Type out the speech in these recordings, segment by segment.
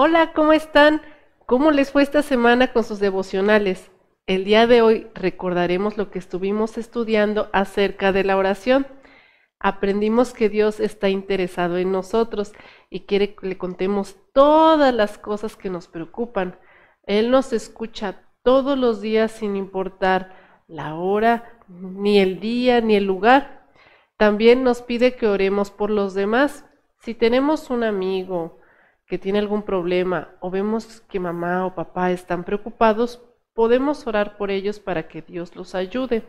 Hola, ¿cómo están? ¿Cómo les fue esta semana con sus devocionales? El día de hoy recordaremos lo que estuvimos estudiando acerca de la oración. Aprendimos que Dios está interesado en nosotros y quiere que le contemos todas las cosas que nos preocupan. Él nos escucha todos los días sin importar la hora, ni el día, ni el lugar. También nos pide que oremos por los demás. Si tenemos un amigo, que tiene algún problema o vemos que mamá o papá están preocupados, podemos orar por ellos para que Dios los ayude.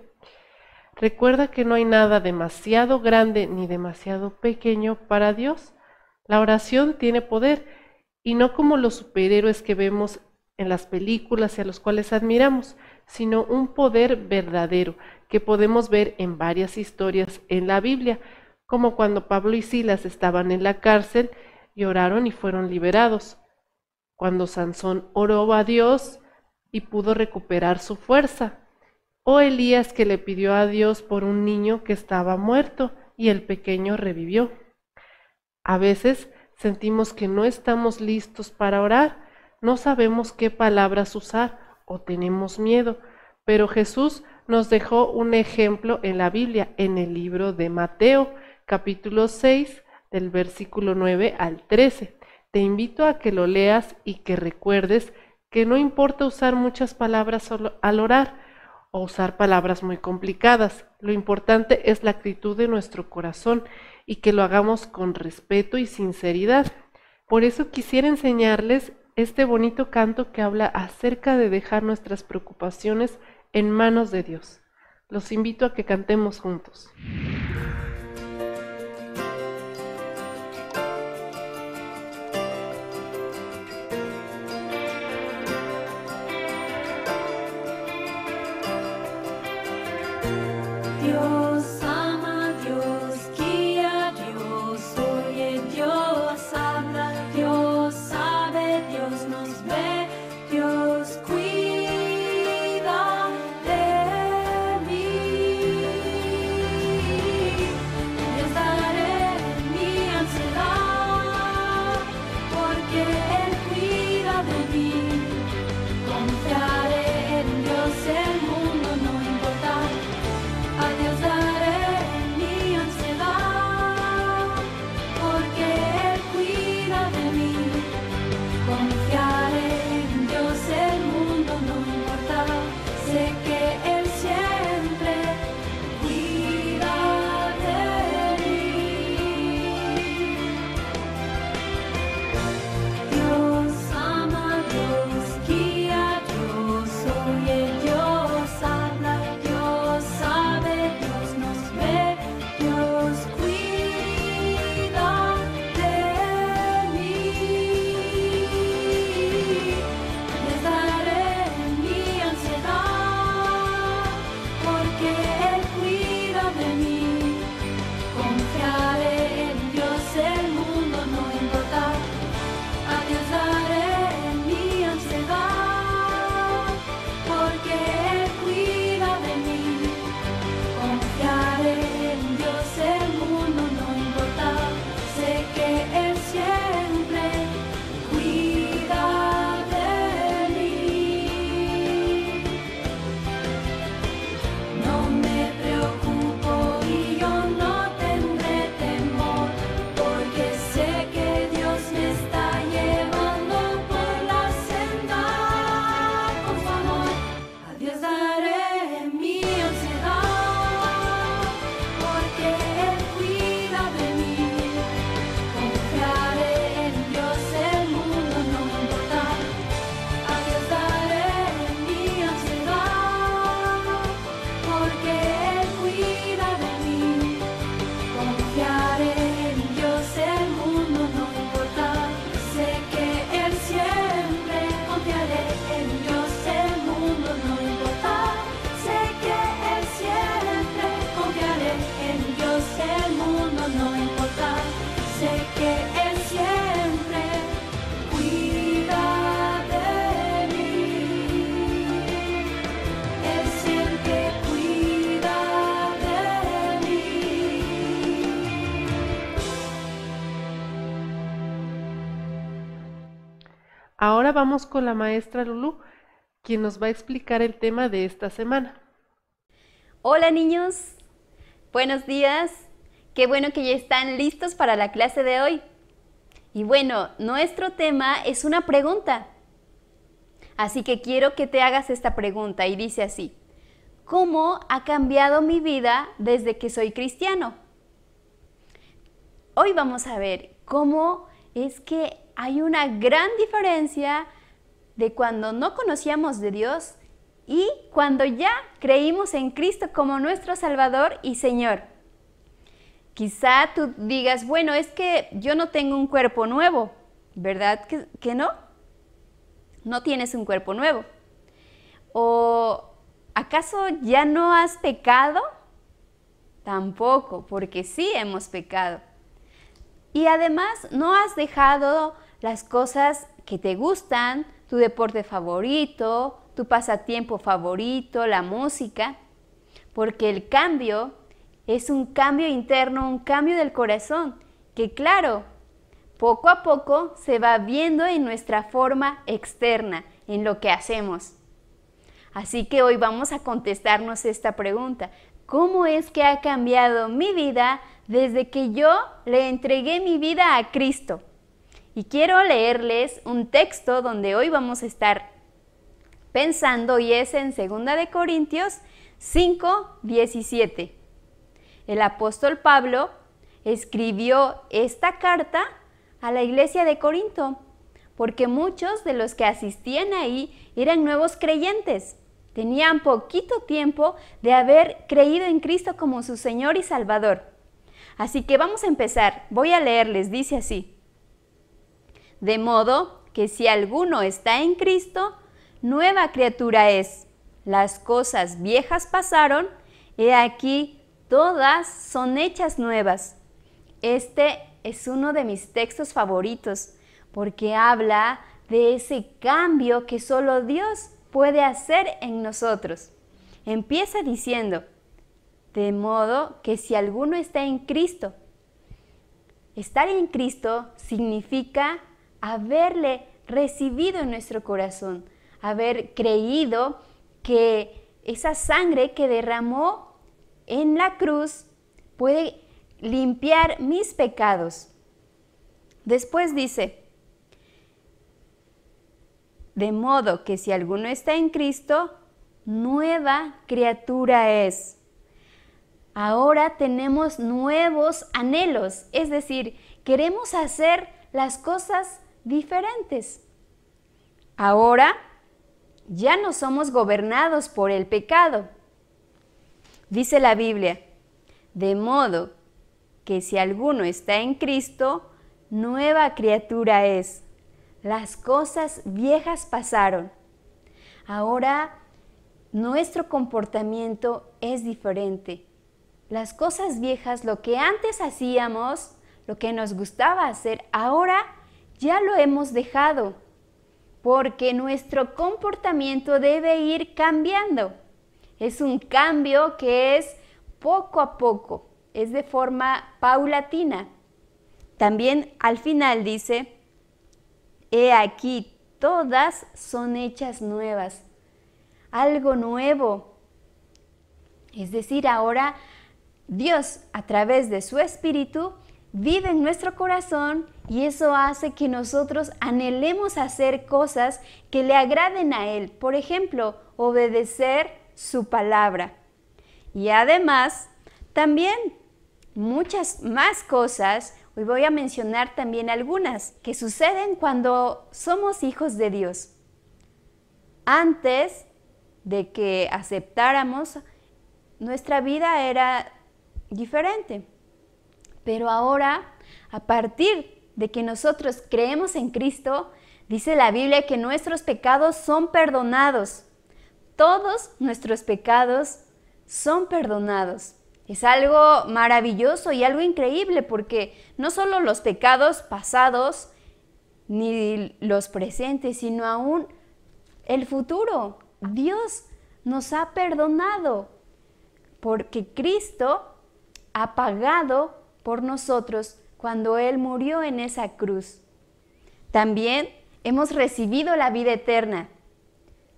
Recuerda que no hay nada demasiado grande ni demasiado pequeño para Dios. La oración tiene poder y no como los superhéroes que vemos en las películas y a los cuales admiramos, sino un poder verdadero que podemos ver en varias historias en la Biblia, como cuando Pablo y Silas estaban en la cárcel y oraron y fueron liberados. Cuando Sansón oró a Dios y pudo recuperar su fuerza, o oh Elías que le pidió a Dios por un niño que estaba muerto y el pequeño revivió. A veces sentimos que no estamos listos para orar, no sabemos qué palabras usar o tenemos miedo, pero Jesús nos dejó un ejemplo en la Biblia, en el libro de Mateo, capítulo 6, del versículo 9 al 13. Te invito a que lo leas y que recuerdes que no importa usar muchas palabras al orar o usar palabras muy complicadas. Lo importante es la actitud de nuestro corazón y que lo hagamos con respeto y sinceridad. Por eso quisiera enseñarles este bonito canto que habla acerca de dejar nuestras preocupaciones en manos de Dios. Los invito a que cantemos juntos. vamos con la maestra Lulu, quien nos va a explicar el tema de esta semana. Hola niños, buenos días. Qué bueno que ya están listos para la clase de hoy. Y bueno, nuestro tema es una pregunta. Así que quiero que te hagas esta pregunta y dice así, ¿cómo ha cambiado mi vida desde que soy cristiano? Hoy vamos a ver cómo es que hay una gran diferencia de cuando no conocíamos de Dios y cuando ya creímos en Cristo como nuestro Salvador y Señor. Quizá tú digas, bueno, es que yo no tengo un cuerpo nuevo, ¿verdad que, no? No tienes un cuerpo nuevo. ¿O acaso ya no has pecado? Tampoco, porque sí hemos pecado. Y además no has dejado las cosas que te gustan, tu deporte favorito, tu pasatiempo favorito, la música, porque el cambio es un cambio interno, un cambio del corazón, que claro, poco a poco se va viendo en nuestra forma externa, en lo que hacemos. Así que hoy vamos a contestarnos esta pregunta. ¿Cómo es que ha cambiado mi vida desde que yo le entregué mi vida a Cristo? Y quiero leerles un texto donde hoy vamos a estar pensando y es en 2 de Corintios 5, 17. El apóstol Pablo escribió esta carta a la iglesia de Corinto, porque muchos de los que asistían ahí eran nuevos creyentes. Tenían poquito tiempo de haber creído en Cristo como su Señor y Salvador. Así que vamos a empezar. Voy a leerles, dice así. De modo que si alguno está en Cristo, nueva criatura es. Las cosas viejas pasaron, he aquí, todas son hechas nuevas. Este es uno de mis textos favoritos porque habla de ese cambio que solo Dios puede hacer en nosotros. Empieza diciendo, de modo que si alguno está en Cristo, estar en Cristo significa haberle recibido en nuestro corazón, haber creído que esa sangre que derramó en la cruz puede limpiar mis pecados. Después dice, de modo que si alguno está en Cristo, nueva criatura es. Ahora tenemos nuevos anhelos, es decir, queremos hacer las cosas diferentes. Ahora ya no somos gobernados por el pecado. Dice la Biblia, de modo que si alguno está en Cristo, nueva criatura es. Las cosas viejas pasaron. Ahora nuestro comportamiento es diferente. Las cosas viejas, lo que antes hacíamos, lo que nos gustaba hacer, ahora ya lo hemos dejado, porque nuestro comportamiento debe ir cambiando. Es un cambio que es poco a poco, es de forma paulatina. También al final dice, he aquí, todas son hechas nuevas, algo nuevo. Es decir, ahora Dios a través de su Espíritu vive en nuestro corazón y eso hace que nosotros anhelemos hacer cosas que le agraden a Él. Por ejemplo, obedecer su palabra. Y además, también muchas más cosas, hoy voy a mencionar también algunas, que suceden cuando somos hijos de Dios. Antes de que aceptáramos, nuestra vida era diferente. Pero ahora, a partir de que nosotros creemos en Cristo, dice la Biblia que nuestros pecados son perdonados. Todos nuestros pecados son perdonados. Es algo maravilloso y algo increíble porque no solo los pecados pasados ni los presentes, sino aún el futuro. Dios nos ha perdonado porque Cristo ha pagado por nosotros cuando Él murió en esa cruz. También hemos recibido la vida eterna.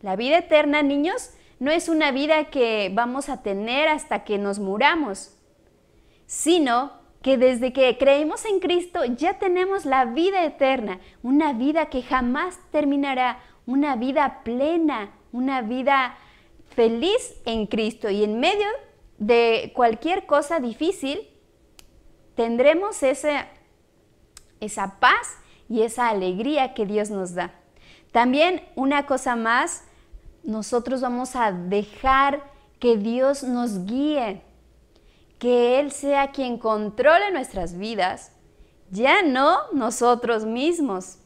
La vida eterna, niños, no es una vida que vamos a tener hasta que nos muramos, sino que desde que creemos en Cristo ya tenemos la vida eterna, una vida que jamás terminará, una vida plena, una vida feliz en Cristo. Y en medio de cualquier cosa difícil, tendremos esa paz y esa alegría que Dios nos da. También una cosa más, nosotros vamos a dejar que Dios nos guíe, que Él sea quien controle nuestras vidas, ya no nosotros mismos.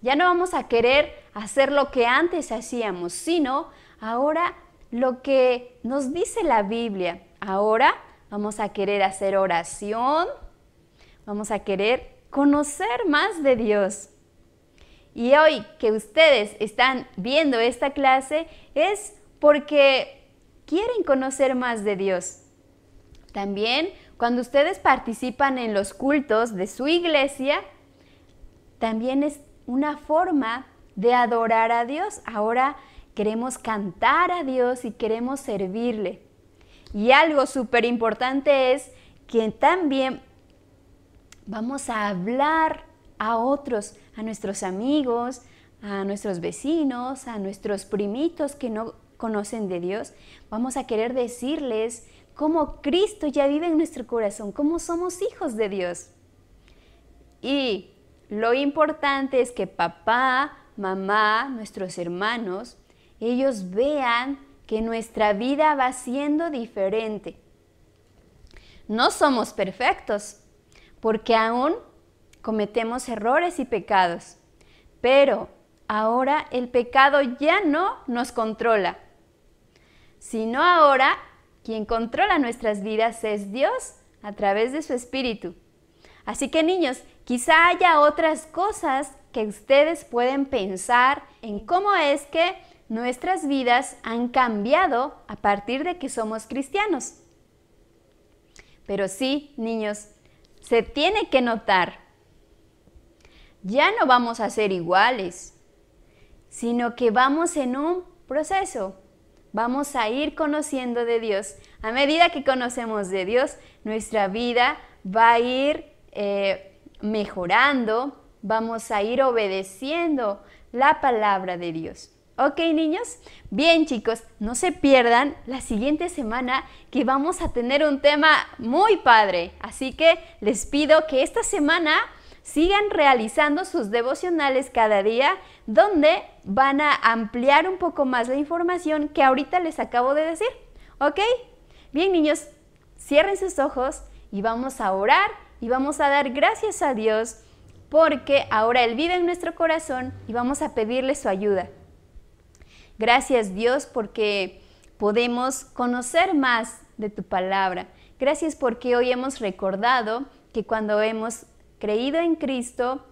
Ya no vamos a querer hacer lo que antes hacíamos, sino ahora lo que nos dice la Biblia. Ahora vamos a querer hacer oración, vamos a querer conocer más de Dios. Y hoy que ustedes están viendo esta clase es porque quieren conocer más de Dios. También cuando ustedes participan en los cultos de su iglesia, también es una forma de adorar a Dios. Ahora queremos cantar a Dios y queremos servirle. Y algo súper importante es que también vamos a hablar a otros, a nuestros amigos, a nuestros vecinos, a nuestros primitos que no conocen de Dios. Vamos a querer decirles cómo Cristo ya vive en nuestro corazón, cómo somos hijos de Dios. Y lo importante es que papá, mamá, nuestros hermanos, ellos vean que nuestra vida va siendo diferente. No somos perfectos, porque aún cometemos errores y pecados, pero ahora el pecado ya no nos controla, sino ahora quien controla nuestras vidas es Dios a través de su Espíritu. Así que niños, quizá haya otras cosas que ustedes pueden pensar en cómo es que nuestras vidas han cambiado a partir de que somos cristianos. Pero sí, niños, se tiene que notar. Ya no vamos a ser iguales, sino que vamos en un proceso. Vamos a ir conociendo de Dios. A medida que conocemos de Dios, nuestra vida va a ir eh, mejorando, vamos a ir obedeciendo la palabra de Dios. ¿Ok niños? Bien chicos, no se pierdan la siguiente semana que vamos a tener un tema muy padre. Así que les pido que esta semana sigan realizando sus devocionales cada día donde van a ampliar un poco más la información que ahorita les acabo de decir. ¿Ok? Bien niños, cierren sus ojos y vamos a orar y vamos a dar gracias a Dios porque ahora Él vive en nuestro corazón y vamos a pedirle su ayuda. Gracias Dios porque podemos conocer más de tu palabra. Gracias porque hoy hemos recordado que cuando hemos creído en Cristo,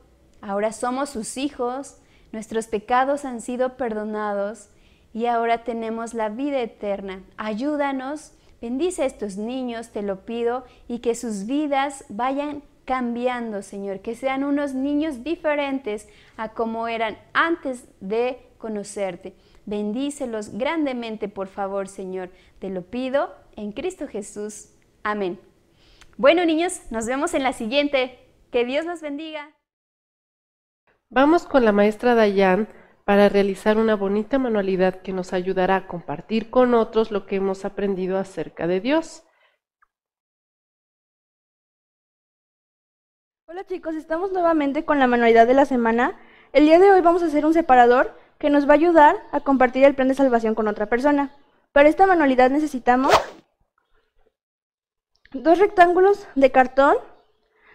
ahora somos sus hijos, nuestros pecados han sido perdonados y ahora tenemos la vida eterna. Ayúdanos, bendice a estos niños, te lo pido, y que sus vidas vayan cambiando, Señor, que sean unos niños diferentes a como eran antes de conocerte. Bendícelos grandemente, por favor, Señor. Te lo pido en Cristo Jesús. Amén. Bueno, niños, nos vemos en la siguiente. Que Dios nos bendiga. Vamos con la maestra Dayan para realizar una bonita manualidad que nos ayudará a compartir con otros lo que hemos aprendido acerca de Dios. Hola chicos, estamos nuevamente con la manualidad de la semana. El día de hoy vamos a hacer un separador que nos va a ayudar a compartir el plan de salvación con otra persona. Para esta manualidad necesitamos dos rectángulos de cartón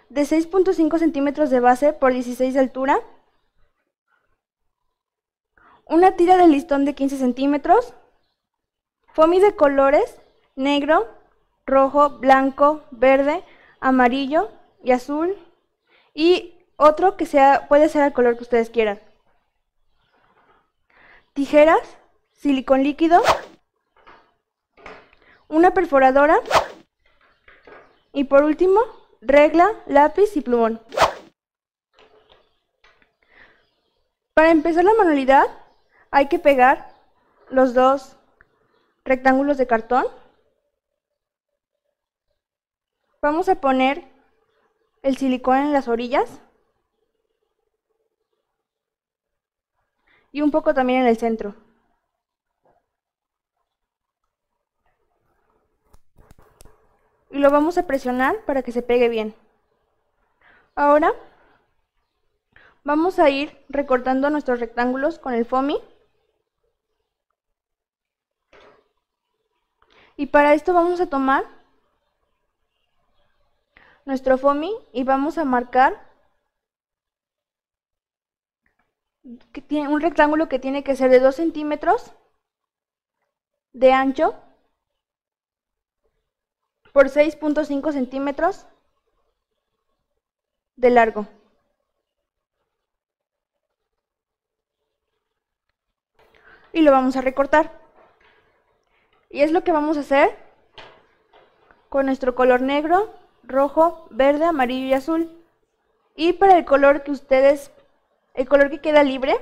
de 6.5 centímetros de base por 16 de altura, una tira de listón de 15 centímetros, foamy de colores negro, rojo, blanco, verde, amarillo y azul y otro que sea, puede ser el color que ustedes quieran tijeras, silicón líquido, una perforadora y por último regla, lápiz y plumón. Para empezar la manualidad hay que pegar los dos rectángulos de cartón. Vamos a poner el silicón en las orillas. y un poco también en el centro. Y lo vamos a presionar para que se pegue bien. Ahora vamos a ir recortando nuestros rectángulos con el FOMI. Y para esto vamos a tomar nuestro FOMI y vamos a marcar tiene un rectángulo que tiene que ser de 2 centímetros de ancho por 6.5 centímetros de largo. Y lo vamos a recortar. Y es lo que vamos a hacer con nuestro color negro, rojo, verde, amarillo y azul. Y para el color que ustedes el color que queda libre,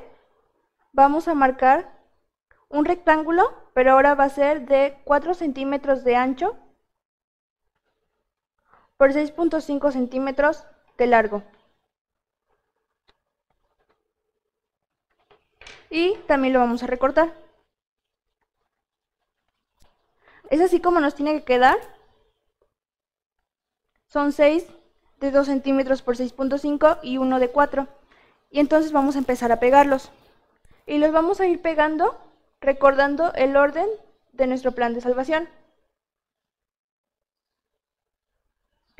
vamos a marcar un rectángulo, pero ahora va a ser de 4 centímetros de ancho por 6.5 centímetros de largo. Y también lo vamos a recortar. Es así como nos tiene que quedar. Son 6 de 2 centímetros por 6.5 y 1 de 4. Y entonces vamos a empezar a pegarlos. Y los vamos a ir pegando recordando el orden de nuestro plan de salvación.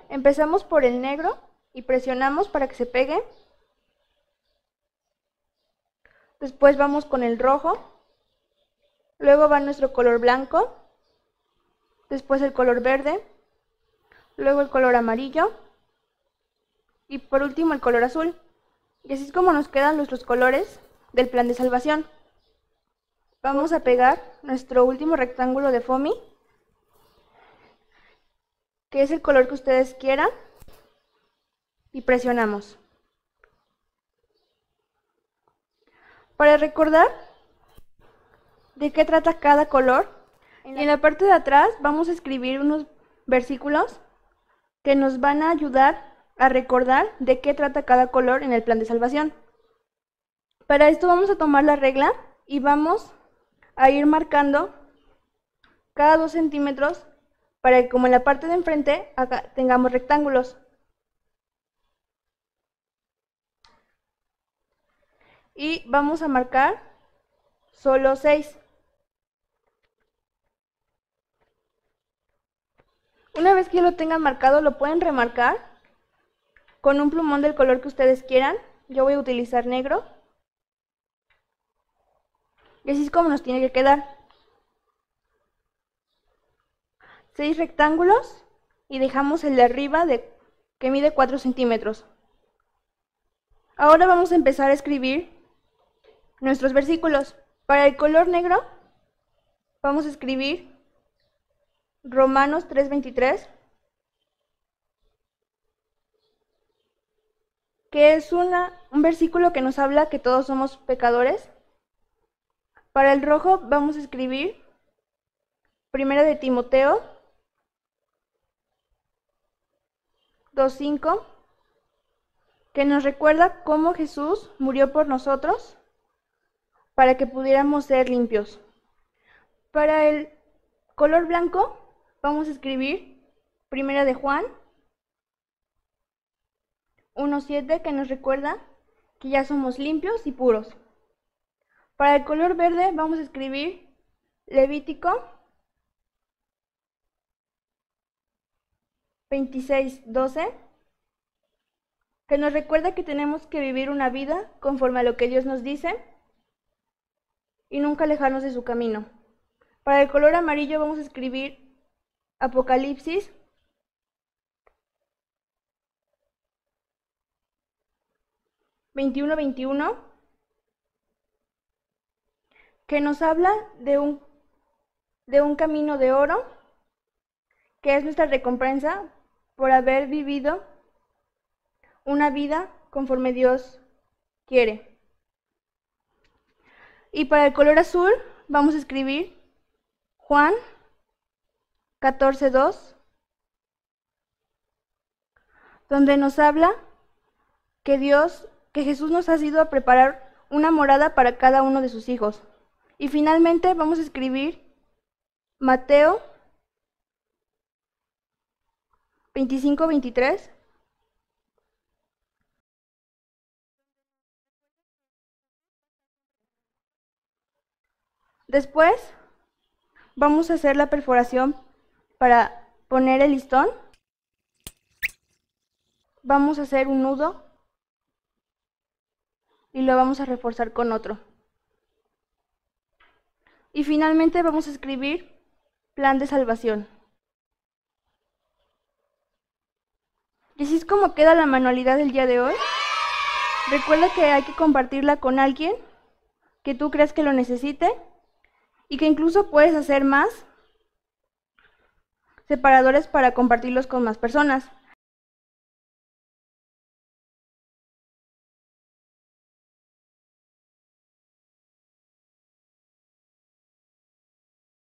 Empezamos por el negro y presionamos para que se pegue. Después vamos con el rojo. Luego va nuestro color blanco. Después el color verde. Luego el color amarillo. Y por último el color azul. Y así es como nos quedan nuestros colores del plan de salvación. Vamos a pegar nuestro último rectángulo de FOMI, que es el color que ustedes quieran, y presionamos. Para recordar de qué trata cada color, en la, en la parte de atrás vamos a escribir unos versículos que nos van a ayudar a recordar de qué trata cada color en el plan de salvación. Para esto vamos a tomar la regla y vamos a ir marcando cada 2 centímetros para que como en la parte de enfrente tengamos rectángulos. Y vamos a marcar solo 6. Una vez que lo tengan marcado lo pueden remarcar con un plumón del color que ustedes quieran. Yo voy a utilizar negro. Y así es como nos tiene que quedar. Seis rectángulos y dejamos el de arriba de, que mide 4 centímetros. Ahora vamos a empezar a escribir nuestros versículos. Para el color negro vamos a escribir Romanos 3.23 que es un versículo que nos habla que todos somos pecadores. Para el rojo vamos a escribir Primera de Timoteo 2.5, que nos recuerda cómo Jesús murió por nosotros para que pudiéramos ser limpios. Para el color blanco vamos a escribir Primera de Juan 1.7 que nos recuerda que ya somos limpios y puros. Para el color verde vamos a escribir Levítico 26.12 que nos recuerda que tenemos que vivir una vida conforme a lo que Dios nos dice y nunca alejarnos de su camino. Para el color amarillo vamos a escribir Apocalipsis 21, 21, que nos habla de un, de un camino de oro, que es nuestra recompensa por haber vivido una vida conforme Dios quiere. Y para el color azul vamos a escribir Juan 14.2, donde nos habla que Dios que Jesús nos ha sido a preparar una morada para cada uno de sus hijos. Y finalmente vamos a escribir Mateo 25, 23. Después vamos a hacer la perforación para poner el listón. Vamos a hacer un nudo lo vamos a reforzar con otro. Y finalmente vamos a escribir plan de salvación. Y así es como queda la manualidad del día de hoy. Recuerda que hay que compartirla con alguien que tú creas que lo necesite y que incluso puedes hacer más separadores para compartirlos con más personas.